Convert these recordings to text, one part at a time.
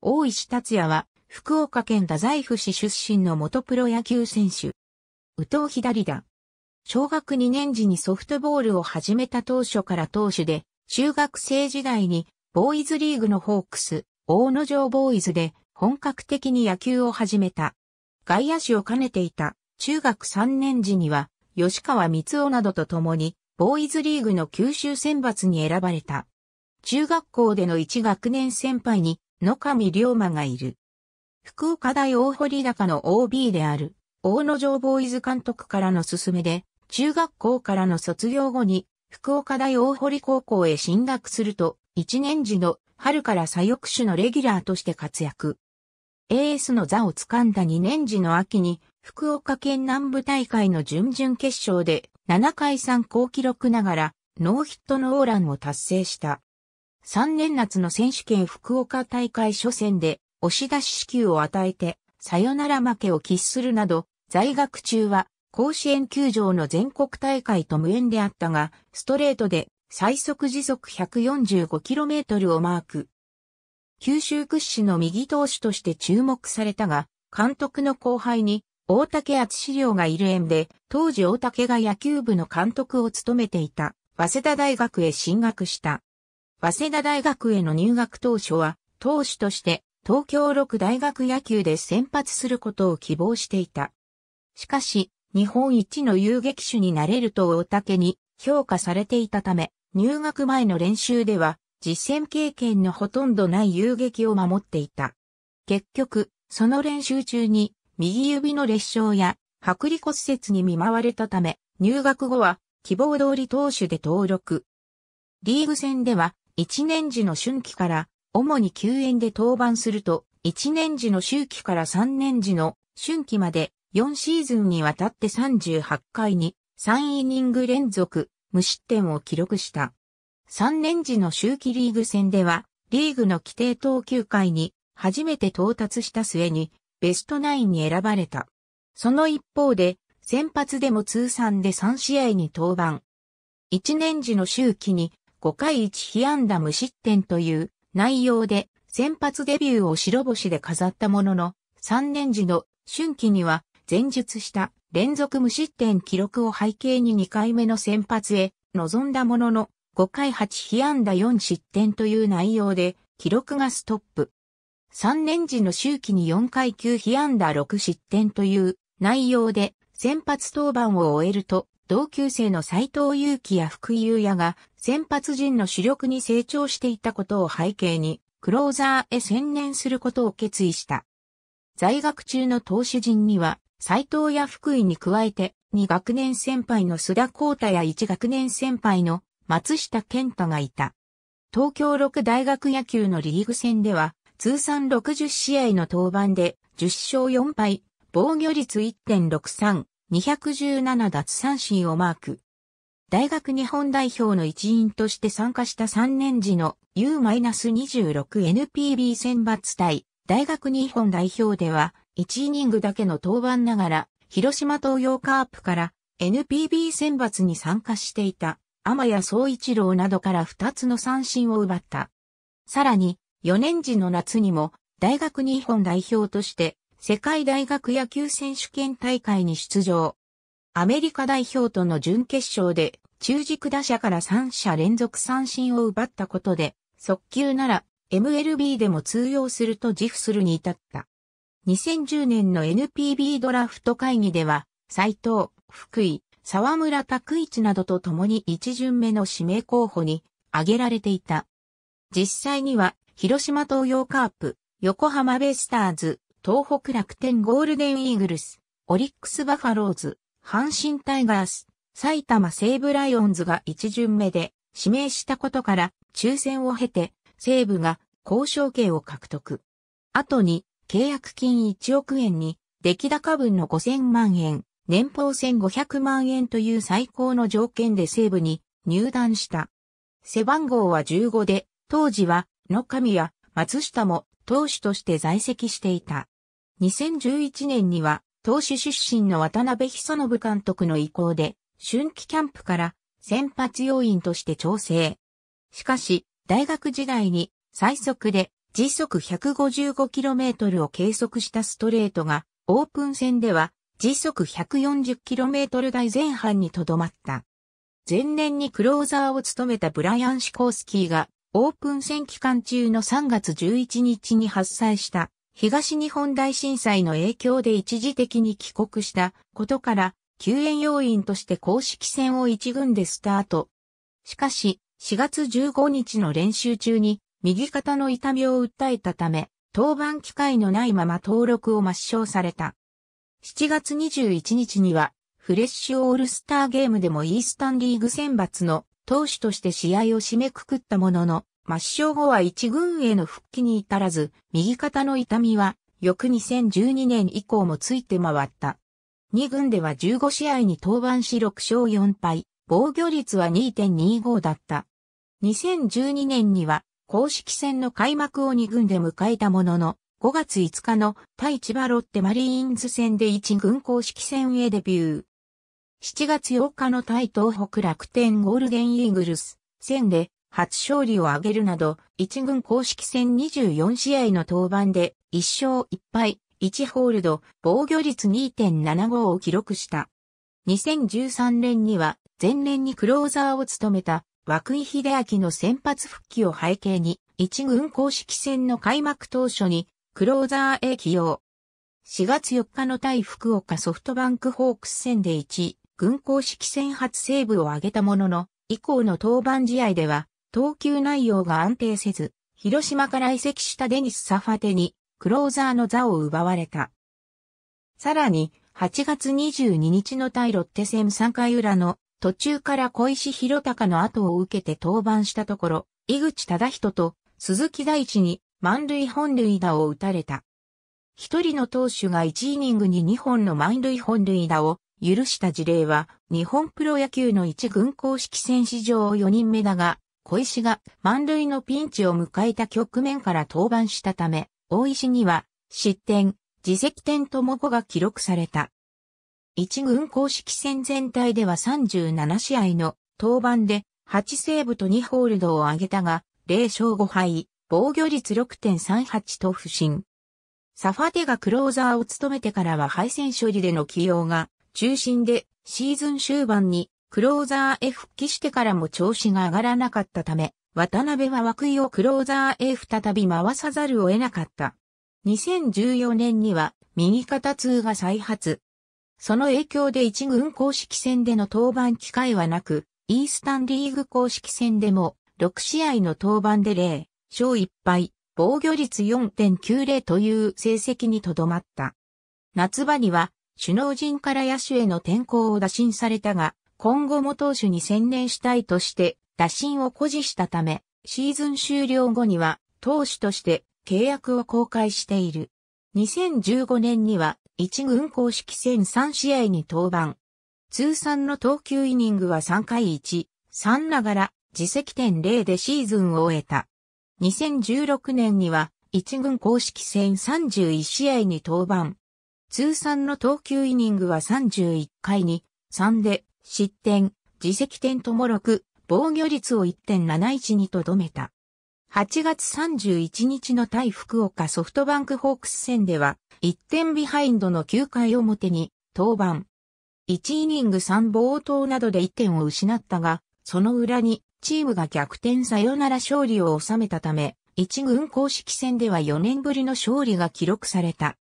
大石達也は、福岡県太宰府市出身の元プロ野球選手。宇藤左だ。小学2年時にソフトボールを始めた当初から投手で、中学生時代に、ボーイズリーグのホークス、大野城ボーイズで、本格的に野球を始めた。外野手を兼ねていた、中学3年時には、吉川光夫などと共に、ボーイズリーグの九州選抜に選ばれた。中学校での1学年先輩に、野上龍馬がいる。福岡大大堀高の OB である、大野城ボーイズ監督からの勧めで、中学校からの卒業後に、福岡大大堀高校へ進学すると、1年時の春から左翼手のレギュラーとして活躍。AS の座を掴んだ2年時の秋に、福岡県南部大会の準々決勝で、7回3高記録ながら、ノーヒットノーランを達成した。3年夏の選手権福岡大会初戦で押し出し支給を与えて、さよなら負けを喫するなど、在学中は甲子園球場の全国大会と無縁であったが、ストレートで最速時速 145km をマーク。九州屈指の右投手として注目されたが、監督の後輩に大竹厚資料がいる縁で、当時大竹が野球部の監督を務めていた、早稲田大学へ進学した。早稲田大学への入学当初は、投手として東京六大学野球で先発することを希望していた。しかし、日本一の遊撃手になれると大竹に評価されていたため、入学前の練習では、実戦経験のほとんどない遊撃を守っていた。結局、その練習中に、右指の裂傷や、剥離骨折に見舞われたため、入学後は、希望通り投手で登録。リーグ戦では、一年時の春季から、主に休園で登板すると、一年時の周期から三年時の春季まで、4シーズンにわたって38回に3イニング連続無失点を記録した。3年時の周期リーグ戦では、リーグの規定投球回に初めて到達した末に、ベストナインに選ばれた。その一方で、先発でも通算で3試合に登板。1年時の周期に5回1被安打無失点という内容で先発デビューを白星で飾ったものの、3年時の春季には前述した連続無失点記録を背景に2回目の先発へ臨んだものの、5回8被安打4失点という内容で記録がストップ。3年時の周期に4回9被安打6失点という内容で先発登板を終えると同級生の斎藤祐樹や福井優也が先発陣の主力に成長していたことを背景に、クローザーへ専念することを決意した。在学中の投手陣には、斎藤や福井に加えて、2学年先輩の須田光太や1学年先輩の松下健太がいた。東京6大学野球のリーグ戦では、通算60試合の登板で、10勝4敗、防御率1.63、217奪三振をマーク。大学日本代表の一員として参加した3年時の U-26NPB 選抜対大学日本代表では1イニングだけの登板ながら広島東洋カープから NPB 選抜に参加していた天谷総一郎などから2つの三振を奪った。さらに4年時の夏にも大学日本代表として世界大学野球選手権大会に出場。アメリカ代表との準決勝で中軸打者から3者連続三振を奪ったことで、速球なら MLB でも通用すると自負するに至った。2010年の NPB ドラフト会議では、斎藤、福井、沢村拓一などと共に一巡目の指名候補に挙げられていた。実際には、広島東洋カープ、横浜ベイスターズ、東北楽天ゴールデンイーグルス、オリックスバファローズ、阪神タイガース、埼玉西武ライオンズが一巡目で指名したことから抽選を経て西武が交渉権を獲得。後に契約金1億円に出来高分の5000万円、年俸1500万円という最高の条件で西武に入団した。背番号は15で、当時は野上や松下も投手として在籍していた。2011年には、投手出身の渡辺久信監督の意向で、春季キャンプから先発要員として調整。しかし、大学時代に最速で時速 155km を計測したストレートが、オープン戦では時速 140km 台前半にとどまった。前年にクローザーを務めたブライアン・シコースキーがオープン戦期間中の3月11日に発災した東日本大震災の影響で一時的に帰国したことから救援要員として公式戦を一軍でスタート。しかし4月15日の練習中に右肩の痛みを訴えたため登板機会のないまま登録を抹消された。7月21日にはフレッシュオールスターゲームでもイースタンリーグ選抜の投手として試合を締めくくったものの、抹消後は一軍への復帰に至らず、右肩の痛みは、翌2012年以降もついて回った。2軍では15試合に登板し6勝4敗、防御率は2.25だった。2012年には公式戦の開幕を2軍で迎えたものの、5月5日の対千葉ロッテマリーンズ戦で1軍公式戦へデビュー。7月8日の対東北楽天ゴールデンイーグルス戦で初勝利を挙げるなど、1軍公式戦24試合の登板で1勝1敗、1ホールド、防御率2.75を記録した。2013年には前年にクローザーを務めた枠井秀明の先発復帰を背景に、1軍公式戦の開幕当初にクローザーへ起用。4月4日の対福岡ソフトバンクホークス戦で1、軍公式戦初セーブを挙げたものの、以降の登板試合では、投球内容が安定せず、広島から移籍したデニス・サファテに、クローザーの座を奪われた。さらに、8月22日の対ロッテ戦3回裏の途中から小石博隆の後を受けて登板したところ、井口忠人と鈴木大地に満塁本塁打を打たれた。一人の投手が1イニングに2本の満塁本塁打を許した事例は、日本プロ野球の一軍公式戦史上4人目だが、小石が満塁のピンチを迎えた局面から登板したため、大石には、失点、自責点とも5が記録された。一軍公式戦全体では37試合の登板で8セーブと2ホールドを挙げたが、0勝5敗、防御率6.38と不振。サファテがクローザーを務めてからは敗戦処理での起用が中心でシーズン終盤にクローザーへ復帰してからも調子が上がらなかったため、渡辺は枠井をクローザーへ再び回さざるを得なかった。2014年には右肩痛が再発。その影響で一軍公式戦での登板機会はなく、イースタンリーグ公式戦でも6試合の登板で0勝1敗、防御率4.90という成績にとどまった。夏場には首脳陣から野手への転向を打診されたが、今後も投手に専念したいとして、打診を誇示したため、シーズン終了後には、投手として契約を公開している。2015年には、一軍公式戦3試合に登板。通算の投球イニングは3回1、3ながら、自責点0でシーズンを終えた。2016年には、一軍公式戦31試合に登板。通算の投球イニングは31回に3で失点、自責点ともろく、防御率を1.71にとどめた。8月31日の対福岡ソフトバンクホークス戦では、1点ビハインドの9回表に登板。1イニング3冒頭などで1点を失ったが、その裏にチームが逆転さよなら勝利を収めたため、1軍公式戦では4年ぶりの勝利が記録された。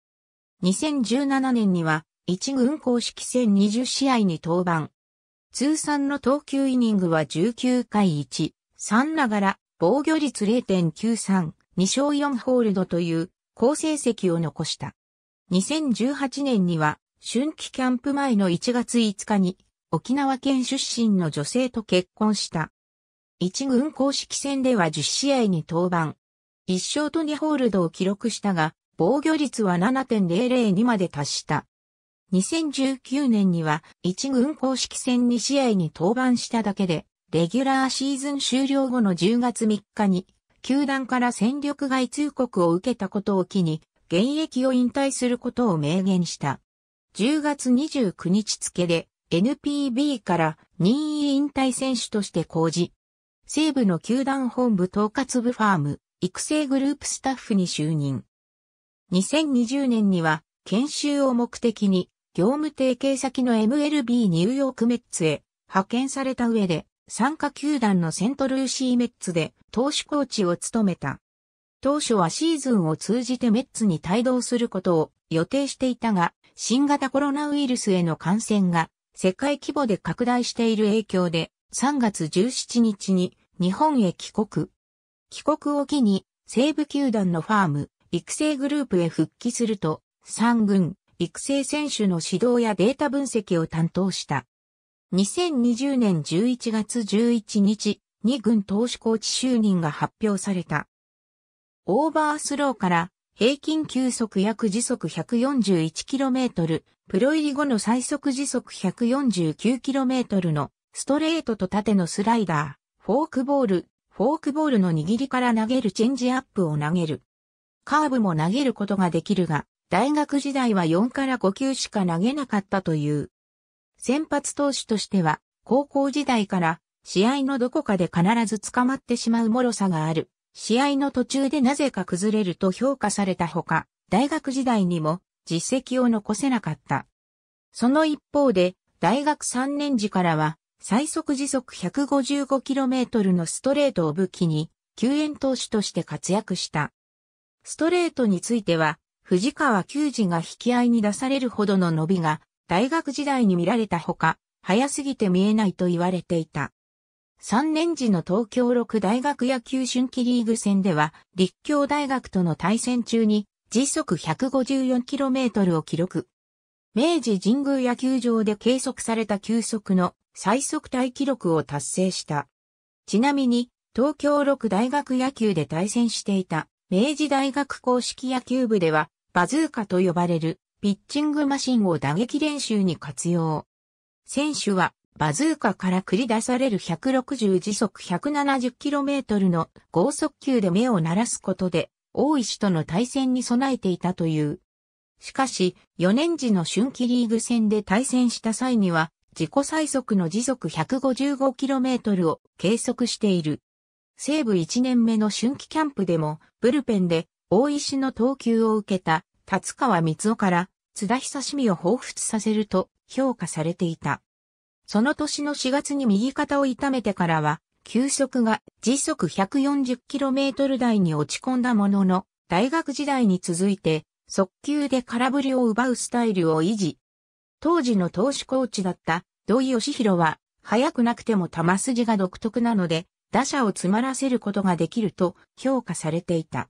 2017年には一軍公式戦20試合に登板。通算の投球イニングは19回1、3ながら防御率0.93、2勝4ホールドという好成績を残した。2018年には春季キャンプ前の1月5日に沖縄県出身の女性と結婚した。一軍公式戦では10試合に登板。1勝と2ホールドを記録したが、防御率は7.00 2まで達した。2019年には一軍公式戦2試合に登板しただけで、レギュラーシーズン終了後の10月3日に、球団から戦力外通告を受けたことを機に、現役を引退することを明言した。10月29日付で NPB から任意引退選手として公示。西部の球団本部統括部ファーム育成グループスタッフに就任。2020年には研修を目的に業務提携先の MLB ニューヨークメッツへ派遣された上で参加球団のセントルーシーメッツで投手コーチを務めた。当初はシーズンを通じてメッツに帯同することを予定していたが、新型コロナウイルスへの感染が世界規模で拡大している影響で3月17日に日本へ帰国。帰国を機に西部球団のファーム育成グループへ復帰すると、3軍、育成選手の指導やデータ分析を担当した。2020年11月11日、2軍投手コーチ就任が発表された。オーバースローから平均球速約時速 141km、プロ入り後の最速時速 149km のストレートと縦のスライダー、フォークボール、フォークボールの握りから投げるチェンジアップを投げる。カーブも投げることができるが、大学時代は4から5球しか投げなかったという。先発投手としては、高校時代から試合のどこかで必ず捕まってしまう脆さがある。試合の途中でなぜか崩れると評価されたほか、大学時代にも実績を残せなかった。その一方で、大学3年時からは、最速時速 155km のストレートを武器に、救援投手として活躍した。ストレートについては、藤川球児が引き合いに出されるほどの伸びが、大学時代に見られたほか、早すぎて見えないと言われていた。3年時の東京六大学野球春季リーグ戦では、立教大学との対戦中に、時速 154km を記録。明治神宮野球場で計測された球速の最速タイ記録を達成した。ちなみに、東京六大学野球で対戦していた明治大学硬式野球部では、バズーカと呼ばれるピッチングマシンを打撃練習に活用。選手は、バズーカから繰り出される160時速 170km の豪速球で目を鳴らすことで、大石との対戦に備えていたという。しかし、4年時の春季リーグ戦で対戦した際には、自己最速の時速 155km を計測している。西部1年目の春季キャンプでも、ブルペンで大石の投球を受けた、達川光夫から、津田久しみを彷彿させると評価されていた。その年の4月に右肩を痛めてからは、球速が時速 140km 台に落ち込んだものの、大学時代に続いて、速球で空振りを奪うスタイルを維持。当時の投手コーチだった土井義弘は、速くなくても球筋が独特なので、打者を詰まらせることができると評価されていた。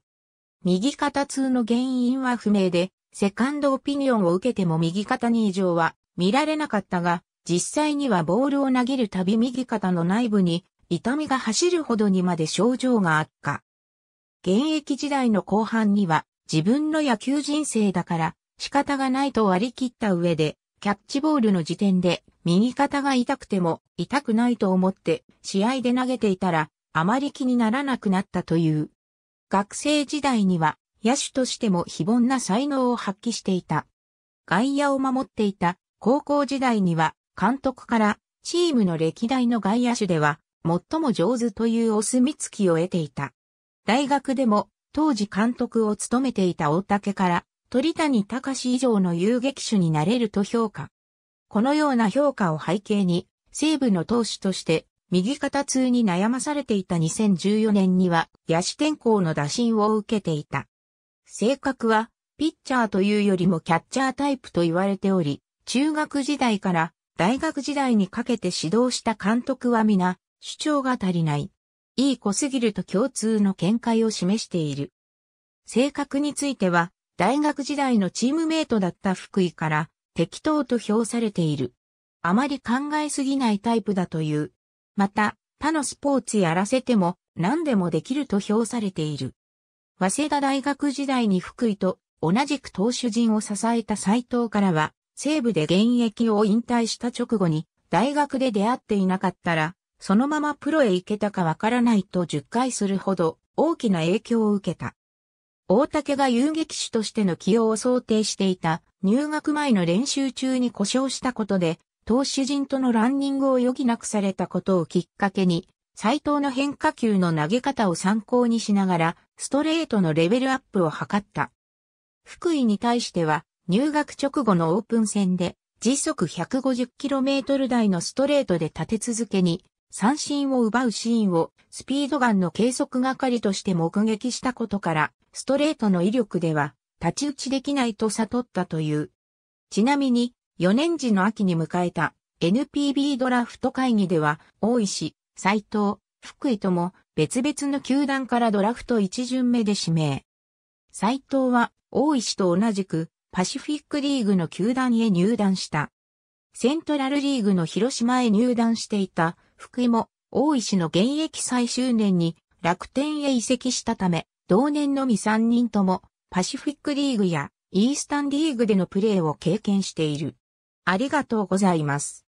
右肩痛の原因は不明で、セカンドオピニオンを受けても右肩に異常は見られなかったが、実際にはボールを投げるたび右肩の内部に痛みが走るほどにまで症状が悪化。現役時代の後半には自分の野球人生だから仕方がないと割り切った上でキャッチボールの時点で右肩が痛くても痛くないと思って試合で投げていたらあまり気にならなくなったという。学生時代には野手としても非凡な才能を発揮していた。外野を守っていた高校時代には監督からチームの歴代の外野手では最も上手というお墨付きを得ていた。大学でも当時監督を務めていた大竹から鳥谷隆以上の遊撃手になれると評価。このような評価を背景に、西部の投手として右肩痛に悩まされていた2014年には野手転向の打診を受けていた。性格はピッチャーというよりもキャッチャータイプと言われており、中学時代から大学時代にかけて指導した監督は皆主張が足りない。いい子すぎると共通の見解を示している。性格については大学時代のチームメイトだった福井から適当と評されている。あまり考えすぎないタイプだという。また、他のスポーツやらせても何でもできると評されている。早稲田大学時代に福井と同じく投手陣を支えた斎藤からは、西部で現役を引退した直後に、大学で出会っていなかったら、そのままプロへ行けたかわからないと10回するほど大きな影響を受けた。大竹が遊撃手としての起用を想定していた入学前の練習中に故障したことで、投手陣とのランニングを余儀なくされたことをきっかけに、斎藤の変化球の投げ方を参考にしながら、ストレートのレベルアップを図った。福井に対しては、入学直後のオープン戦で、時速 150km 台のストレートで立て続けに、三振を奪うシーンをスピードガンの計測係として目撃したことから、ストレートの威力では、立ち打ちできないと悟ったという。ちなみに、4年時の秋に迎えた NPB ドラフト会議では、大石、斎藤、福井とも別々の球団からドラフト1巡目で指名。斎藤は大石と同じくパシフィックリーグの球団へ入団した。セントラルリーグの広島へ入団していた福井も大石の現役最終年に楽天へ移籍したため、同年のみ3人とも、パシフィックリーグやイースタンリーグでのプレーを経験している。ありがとうございます。